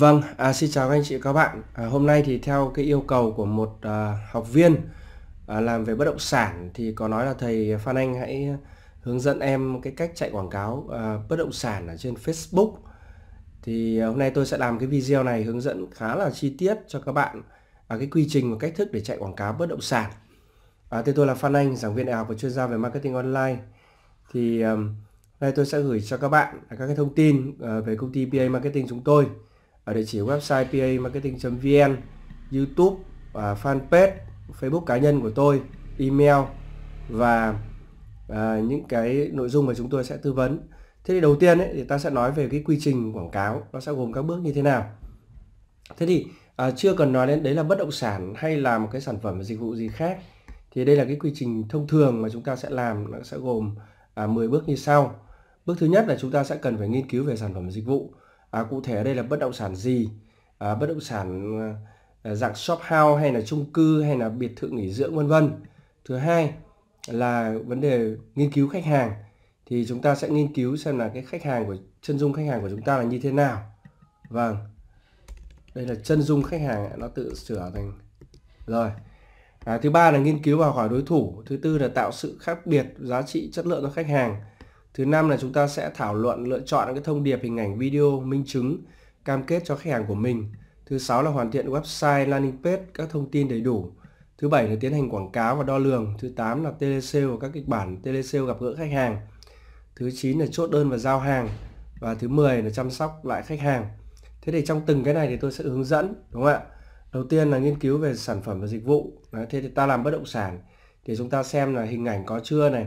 Vâng, à, xin chào anh chị các bạn. À, hôm nay thì theo cái yêu cầu của một à, học viên à, làm về bất động sản thì có nói là thầy Phan Anh hãy hướng dẫn em cái cách chạy quảng cáo à, bất động sản ở trên Facebook. Thì à, hôm nay tôi sẽ làm cái video này hướng dẫn khá là chi tiết cho các bạn à, cái quy trình và cách thức để chạy quảng cáo bất động sản. À, tên tôi là Phan Anh, giảng viên đại học và chuyên gia về marketing online. Thì à, hôm tôi sẽ gửi cho các bạn các cái thông tin à, về công ty PA Marketing chúng tôi ở địa chỉ website pa marketing vn YouTube, và fanpage, Facebook cá nhân của tôi, email và à, những cái nội dung mà chúng tôi sẽ tư vấn. Thế thì đầu tiên ấy, thì ta sẽ nói về cái quy trình quảng cáo nó sẽ gồm các bước như thế nào. Thế thì à, chưa cần nói đến đấy là bất động sản hay là một cái sản phẩm dịch vụ gì khác thì đây là cái quy trình thông thường mà chúng ta sẽ làm nó sẽ gồm à, 10 bước như sau. Bước thứ nhất là chúng ta sẽ cần phải nghiên cứu về sản phẩm dịch vụ à, cụ thể ở đây là bất động sản gì à, bất động sản à, dạng shop house hay là chung cư hay là biệt thự nghỉ dưỡng vân vân thứ hai là vấn đề nghiên cứu khách hàng thì chúng ta sẽ nghiên cứu xem là cái khách hàng của chân dung khách hàng của chúng ta là như thế nào vâng đây là chân dung khách hàng nó tự sửa thành rồi à, thứ ba là nghiên cứu và hỏi đối thủ thứ tư là tạo sự khác biệt giá trị chất lượng cho khách hàng Thứ năm là chúng ta sẽ thảo luận lựa chọn cái thông điệp hình ảnh video minh chứng cam kết cho khách hàng của mình. Thứ sáu là hoàn thiện website landing page các thông tin đầy đủ. Thứ bảy là tiến hành quảng cáo và đo lường. Thứ tám là telesale và các kịch bản telesale gặp gỡ khách hàng. Thứ chín là chốt đơn và giao hàng và thứ mười là chăm sóc lại khách hàng. Thế thì trong từng cái này thì tôi sẽ hướng dẫn đúng không ạ? Đầu tiên là nghiên cứu về sản phẩm và dịch vụ. Đấy, thế thì ta làm bất động sản thì chúng ta xem là hình ảnh có chưa này,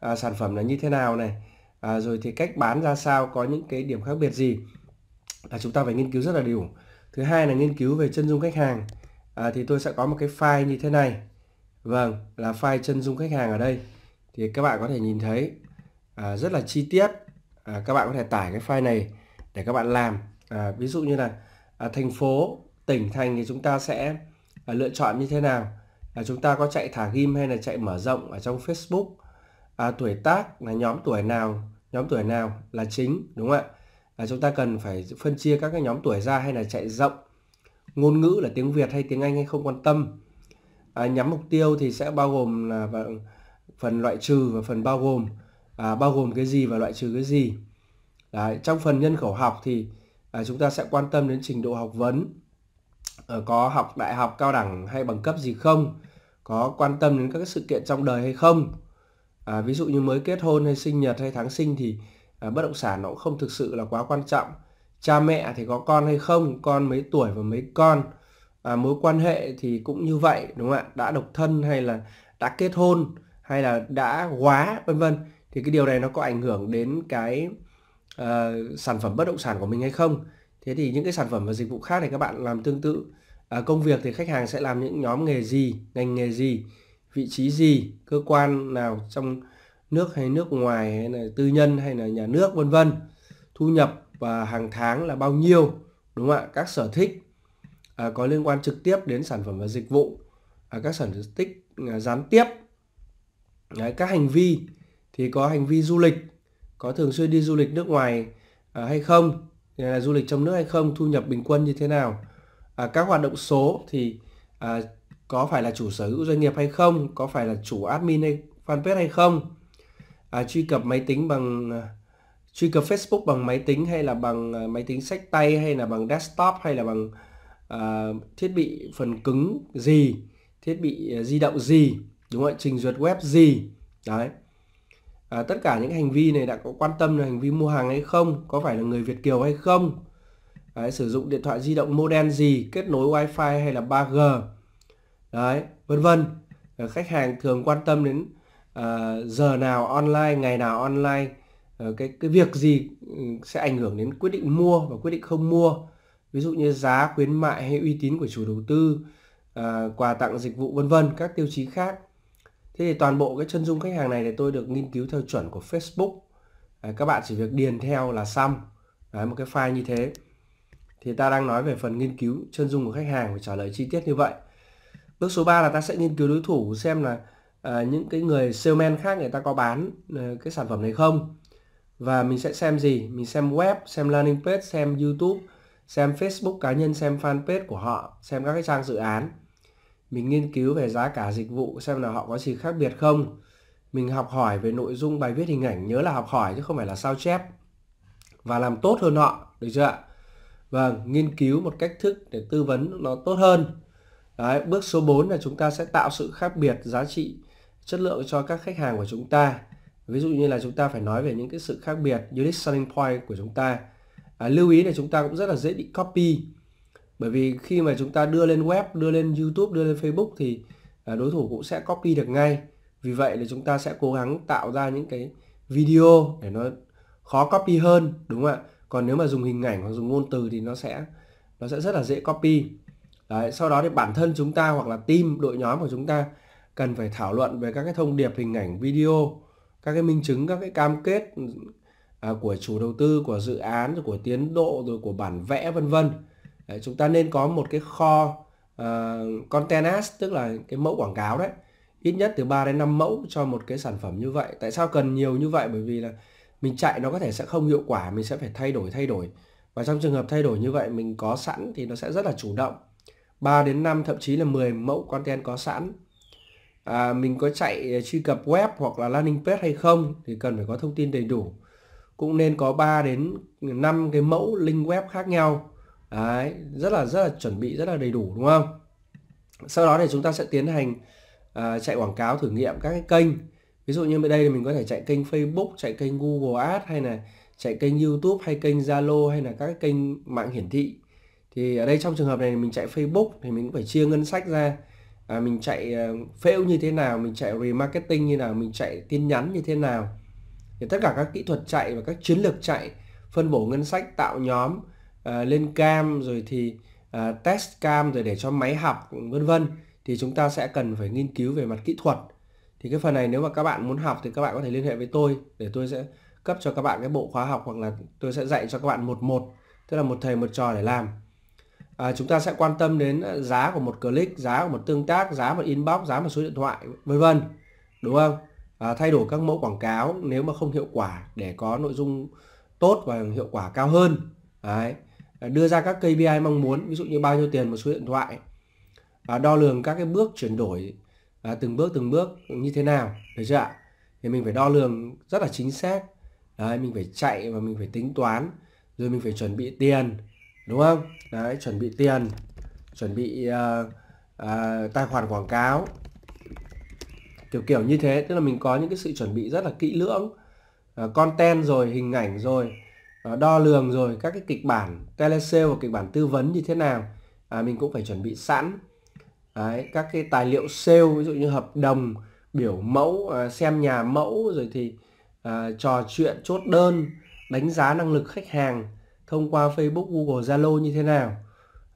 à, sản phẩm là như thế nào này à, rồi thì cách bán ra sao có những cái điểm khác biệt gì là chúng ta phải nghiên cứu rất là đủ thứ hai là nghiên cứu về chân dung khách hàng à, thì tôi sẽ có một cái file như thế này vâng là file chân dung khách hàng ở đây thì các bạn có thể nhìn thấy à, rất là chi tiết à, các bạn có thể tải cái file này để các bạn làm à, ví dụ như là à, thành phố tỉnh thành thì chúng ta sẽ à, lựa chọn như thế nào à, chúng ta có chạy thả ghim hay là chạy mở rộng ở trong Facebook à, tuổi tác là nhóm tuổi nào nhóm tuổi nào là chính đúng không ạ à, chúng ta cần phải phân chia các cái nhóm tuổi ra hay là chạy rộng ngôn ngữ là tiếng Việt hay tiếng Anh hay không quan tâm à, nhắm mục tiêu thì sẽ bao gồm là phần loại trừ và phần bao gồm à, bao gồm cái gì và loại trừ cái gì Đấy, trong phần nhân khẩu học thì à, chúng ta sẽ quan tâm đến trình độ học vấn à, có học đại học cao đẳng hay bằng cấp gì không có quan tâm đến các sự kiện trong đời hay không à, ví dụ như mới kết hôn hay sinh nhật hay tháng sinh thì à, bất động sản nó cũng không thực sự là quá quan trọng cha mẹ thì có con hay không con mấy tuổi và mấy con à, mối quan hệ thì cũng như vậy đúng không ạ đã độc thân hay là đã kết hôn hay là đã quá vân vân thì cái điều này nó có ảnh hưởng đến cái uh, sản phẩm bất động sản của mình hay không thế thì những cái sản phẩm và dịch vụ khác thì các bạn làm tương tự à, công việc thì khách hàng sẽ làm những nhóm nghề gì ngành nghề gì vị trí gì cơ quan nào trong nước hay nước ngoài hay là tư nhân hay là nhà nước vân vân thu nhập và hàng tháng là bao nhiêu đúng không ạ các sở thích à, có liên quan trực tiếp đến sản phẩm và dịch vụ à, các sở thích à, gián tiếp Đấy, các hành vi thì có hành vi du lịch có thường xuyên đi du lịch nước ngoài à, hay không là du lịch trong nước hay không thu nhập bình quân như thế nào à, các hoạt động số thì à, có phải là chủ sở hữu doanh nghiệp hay không có phải là chủ admin hay fanpage hay không à, truy cập máy tính bằng à, truy cập Facebook bằng máy tính hay là bằng à, máy tính sách tay hay là bằng desktop hay là bằng uh, thiết bị phần cứng gì thiết bị uh, di động gì đúng không trình duyệt web gì đấy à, tất cả những hành vi này đã có quan tâm là hành vi mua hàng hay không có phải là người Việt kiều hay không đấy, sử dụng điện thoại di động model gì kết nối wifi hay là 3G đấy vân vân ờ, khách hàng thường quan tâm đến uh, giờ nào online ngày nào online uh, cái cái việc gì ừ, sẽ ảnh hưởng đến quyết định mua và quyết định không mua ví dụ như giá khuyến mại hay uy tín của chủ đầu tư uh, quà tặng dịch vụ vân vân các tiêu chí khác thế thì toàn bộ cái chân dung khách hàng này thì tôi được nghiên cứu theo chuẩn của Facebook à, các bạn chỉ việc điền theo là xong đấy một cái file như thế thì ta đang nói về phần nghiên cứu chân dung của khách hàng và trả lời chi tiết như vậy Bước số 3 là ta sẽ nghiên cứu đối thủ xem là à, những cái người salesman khác người ta có bán à, cái sản phẩm này không. Và mình sẽ xem gì? Mình xem web, xem landing page, xem YouTube, xem Facebook cá nhân, xem fanpage của họ, xem các cái trang dự án. Mình nghiên cứu về giá cả dịch vụ xem là họ có gì khác biệt không. Mình học hỏi về nội dung bài viết hình ảnh, nhớ là học hỏi chứ không phải là sao chép. Và làm tốt hơn họ, được chưa ạ? Vâng, nghiên cứu một cách thức để tư vấn nó tốt hơn Đấy, bước số 4 là chúng ta sẽ tạo sự khác biệt giá trị chất lượng cho các khách hàng của chúng ta. Ví dụ như là chúng ta phải nói về những cái sự khác biệt, unique selling point của chúng ta. À, lưu ý là chúng ta cũng rất là dễ bị copy. Bởi vì khi mà chúng ta đưa lên web, đưa lên YouTube, đưa lên Facebook thì à, đối thủ cũng sẽ copy được ngay. Vì vậy là chúng ta sẽ cố gắng tạo ra những cái video để nó khó copy hơn, đúng không ạ? Còn nếu mà dùng hình ảnh hoặc dùng ngôn từ thì nó sẽ nó sẽ rất là dễ copy. Đấy, sau đó thì bản thân chúng ta hoặc là team đội nhóm của chúng ta cần phải thảo luận về các cái thông điệp hình ảnh video, các cái minh chứng, các cái cam kết à, của chủ đầu tư, của dự án, rồi của tiến độ, rồi của bản vẽ vân vân. Chúng ta nên có một cái kho uh, content ads tức là cái mẫu quảng cáo đấy ít nhất từ 3 đến 5 mẫu cho một cái sản phẩm như vậy. Tại sao cần nhiều như vậy? Bởi vì là mình chạy nó có thể sẽ không hiệu quả, mình sẽ phải thay đổi thay đổi. Và trong trường hợp thay đổi như vậy mình có sẵn thì nó sẽ rất là chủ động. 3 đến 5 thậm chí là 10 mẫu content có sẵn à, mình có chạy à, truy cập web hoặc là landing page hay không thì cần phải có thông tin đầy đủ cũng nên có 3 đến 5 cái mẫu link web khác nhau Đấy, rất là rất là chuẩn bị rất là đầy đủ đúng không sau đó thì chúng ta sẽ tiến hành à, chạy quảng cáo thử nghiệm các cái kênh ví dụ như bên đây thì mình có thể chạy kênh Facebook chạy kênh Google Ads hay là chạy kênh YouTube hay kênh Zalo hay là các cái kênh mạng hiển thị thì ở đây trong trường hợp này mình chạy Facebook thì mình cũng phải chia ngân sách ra à, mình chạy ờ, fail như thế nào mình chạy remarketing như nào mình chạy tin nhắn như thế nào thì tất cả các kỹ thuật chạy và các chiến lược chạy phân bổ ngân sách tạo nhóm à, lên cam rồi thì à, test cam rồi để cho máy học vân vân thì chúng ta sẽ cần phải nghiên cứu về mặt kỹ thuật thì cái phần này nếu mà các bạn muốn học thì các bạn có thể liên hệ với tôi để tôi sẽ cấp cho các bạn cái bộ khóa học hoặc là tôi sẽ dạy cho các bạn một một tức là một thầy một trò để làm à, chúng ta sẽ quan tâm đến ờ, giá của một click giá của một tương tác giá một inbox giá một số điện thoại vân vân đúng không à, thay đổi các mẫu quảng cáo nếu mà không hiệu quả để có nội dung tốt và hiệu quả cao hơn Đấy. À, đưa ra các KPI mong muốn ví dụ như bao nhiêu tiền một số điện thoại à, đo lường các cái bước chuyển đổi à, từng bước từng bước như thế nào được chưa ạ thì mình phải đo lường rất là chính xác Đấy, mình phải chạy và mình phải tính toán rồi mình phải chuẩn bị tiền đúng không đấy chuẩn bị tiền chuẩn bị uh, uh, tài khoản quảng cáo kiểu kiểu như thế tức là mình có những cái sự chuẩn bị rất là kỹ lưỡng uh, content rồi hình ảnh rồi uh, đo lường rồi các cái kịch bản telesale và kịch bản tư vấn như thế nào uh, mình cũng phải chuẩn bị sẵn Đấy, các cái tài liệu sale ví dụ như hợp đồng biểu mẫu uh, xem nhà mẫu rồi thì uh, trò chuyện chốt đơn đánh giá năng lực khách hàng thông qua Facebook, Google, Zalo như thế nào.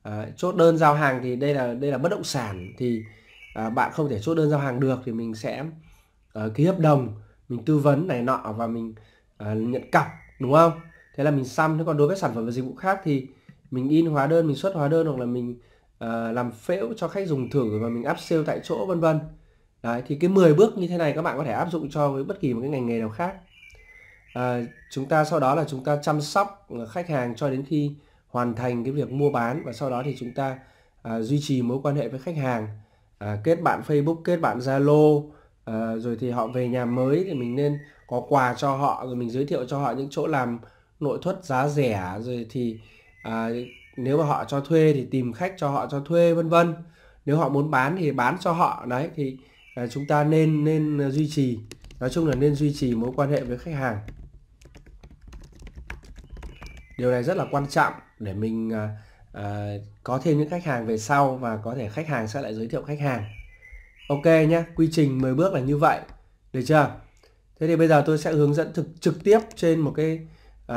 À, chốt đơn giao hàng thì đây là đây là bất động sản thì à, bạn không thể chốt đơn giao hàng được thì mình sẽ à, ký hợp đồng, mình tư vấn này nọ và mình à, nhận cọc đúng không? Thế là mình xăm. Thế còn đối với sản phẩm và dịch vụ khác thì mình in hóa đơn, mình xuất hóa đơn hoặc là mình à, làm phễu cho khách dùng thử và mình áp sale tại chỗ vân vân. Đấy, thì cái 10 bước như thế này các bạn có thể áp dụng cho với bất kỳ một cái ngành nghề nào khác à, chúng ta sau đó là chúng ta chăm sóc ờ, khách hàng cho đến khi hoàn thành cái việc mua bán và sau đó thì chúng ta à, duy trì mối quan hệ với khách hàng à, kết bạn Facebook kết bạn Zalo à, rồi thì họ về nhà mới thì mình nên có quà cho họ rồi mình giới thiệu cho họ những chỗ làm nội thất giá rẻ rồi thì à, nếu mà họ cho thuê thì tìm khách cho họ cho thuê vân vân nếu họ muốn bán thì bán cho họ đấy thì à, chúng ta nên nên duy trì nói chung là nên duy trì mối quan hệ với khách hàng điều này rất là quan trọng để mình uh, có thêm những khách hàng về sau và có thể khách hàng sẽ lại giới thiệu khách hàng ok nhé quy trình 10 bước là như vậy được chưa thế thì bây giờ tôi sẽ hướng dẫn thực trực tiếp trên một cái uh,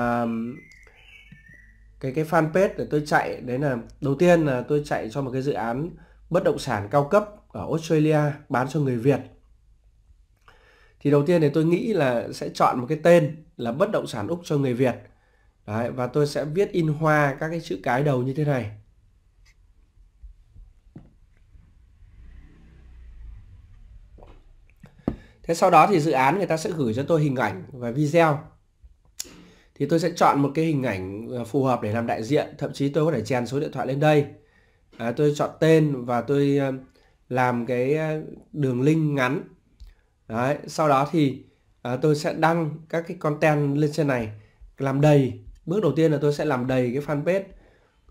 cái cái fanpage để tôi chạy đấy là đầu tiên là tôi chạy cho một cái dự án bất động sản cao cấp ở Australia bán cho người Việt thì đầu tiên thì tôi nghĩ là sẽ chọn một cái tên là bất động sản Úc cho người Việt Đấy, và tôi sẽ viết in hoa các cái chữ cái đầu như thế này. Thế sau đó thì dự án người ta sẽ gửi cho tôi hình ảnh và video. Thì tôi sẽ chọn một cái hình ảnh ờ, phù hợp để làm đại diện. Thậm chí tôi có thể chèn số điện thoại lên đây. À, tôi chọn tên và tôi ờ, làm cái ờ, đường link ngắn. Đấy, sau đó thì à, tôi sẽ đăng các cái content lên trên này làm đầy Bước đầu tiên là tôi sẽ làm đầy cái fanpage,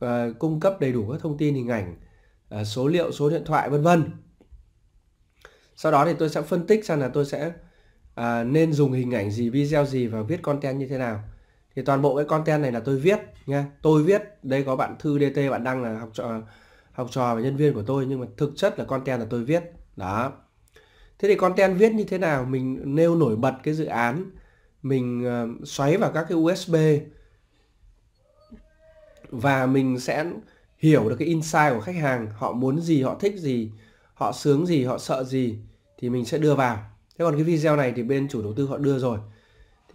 à, cung cấp đầy đủ các thông tin hình ảnh, à, số liệu, số điện thoại vân vân. Sau đó thì tôi sẽ phân tích xem là tôi sẽ à, nên dùng hình ảnh gì, video gì và viết content như thế nào. Thì toàn bộ cái content này là tôi viết nha, tôi viết. Đây có bạn thư DT bạn đăng là học trò học trò và nhân viên của tôi nhưng mà thực chất là content là tôi viết. Đó. Thế thì content viết như thế nào? Mình nêu nổi bật cái dự án, mình uh, xoáy vào các cái USB và mình sẽ hiểu được cái insight của khách hàng họ muốn gì họ thích gì họ sướng gì họ sợ gì thì mình sẽ đưa vào thế còn cái video này thì bên chủ đầu tư họ đưa rồi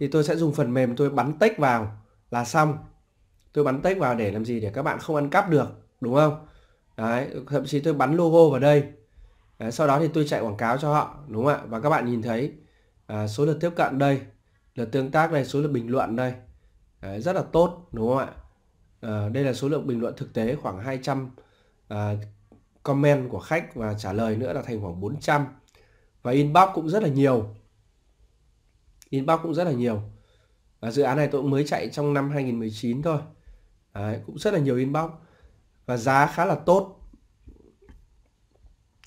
thì tôi sẽ dùng phần mềm tôi bắn tách vào là xong tôi bắn tách vào để làm gì để các bạn không ăn cắp được đúng không đấy thậm chí tôi bắn logo vào đây đấy, sau đó thì tôi chạy quảng cáo cho họ đúng không ạ và các bạn nhìn thấy à, số lượt tiếp cận đây lượt tương tác đây số lượt bình luận đây đấy, rất là tốt đúng không ạ Ờ, đây là số lượng bình luận thực tế khoảng 200 à, ờ, comment của khách và trả lời nữa là thành khoảng 400 và inbox cũng rất là nhiều inbox cũng rất là nhiều và dự án này tôi mới chạy trong năm 2019 thôi Đấy, cũng rất là nhiều inbox và giá khá là tốt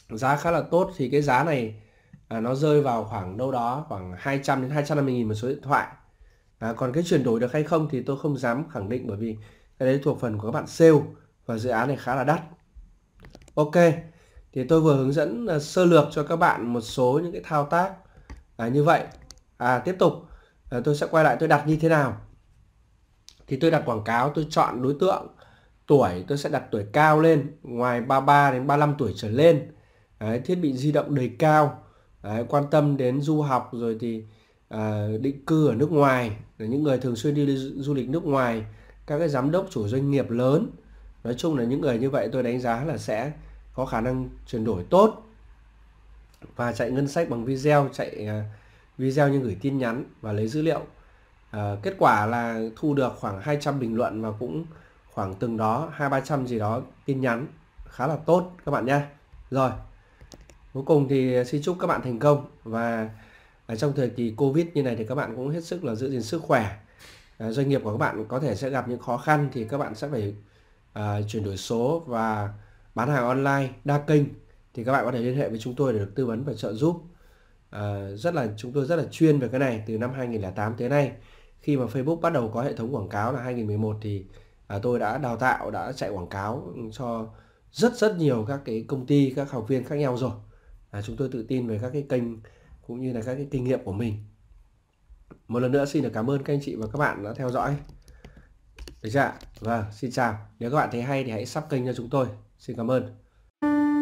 giá khá là tốt thì cái giá này à, nó rơi vào khoảng đâu đó khoảng 200 đến 250 nghìn một số điện thoại à, còn cái chuyển đổi được hay không thì tôi không dám khẳng định bởi vì cái đấy thuộc phần của các bạn sale và dự án này khá là đắt ok thì tôi vừa hướng dẫn ờ, sơ lược cho các bạn một số những cái thao tác à, như vậy à tiếp tục à, tôi sẽ quay lại tôi đặt như thế nào thì tôi đặt quảng cáo tôi chọn đối tượng tuổi tôi sẽ đặt tuổi cao lên ngoài 33 đến 35 tuổi trở lên Đấy, thiết bị di động đầy cao Đấy, quan tâm đến du học rồi thì à, định cư ở nước ngoài những người thường xuyên đi du lịch nước ngoài các cái giám đốc chủ doanh nghiệp lớn nói chung là những người như vậy tôi đánh giá là sẽ có khả năng chuyển đổi tốt và chạy ngân sách bằng video chạy à, video như gửi tin nhắn và lấy dữ liệu à, kết quả là thu được khoảng 200 bình luận và cũng khoảng từng đó hai ba trăm gì đó tin nhắn khá là tốt các bạn nhé rồi cuối cùng thì xin chúc các bạn thành công và ở à, trong thời kỳ covid như này thì các bạn cũng hết sức là giữ gìn sức khỏe Ờ, doanh nghiệp của các bạn có thể sẽ gặp những khó khăn thì các bạn sẽ phải uh, chuyển đổi số và bán hàng online đa kênh thì các bạn có thể liên hệ với chúng tôi để được tư vấn và trợ giúp uh, rất là chúng tôi rất là chuyên về cái này từ năm 2008 tới nay khi mà Facebook bắt đầu có hệ thống quảng cáo là 2011 thì uh, tôi đã đào tạo đã chạy quảng cáo cho rất rất nhiều các cái công ty các học viên khác nhau rồi uh, chúng tôi tự tin về các cái kênh cũng như là các cái kinh nghiệm của mình một lần nữa xin được cảm ơn các anh chị và các bạn đã theo dõi được chưa ạ vâng xin chào nếu các bạn thấy hay thì hãy sub kênh cho chúng tôi xin cảm ơn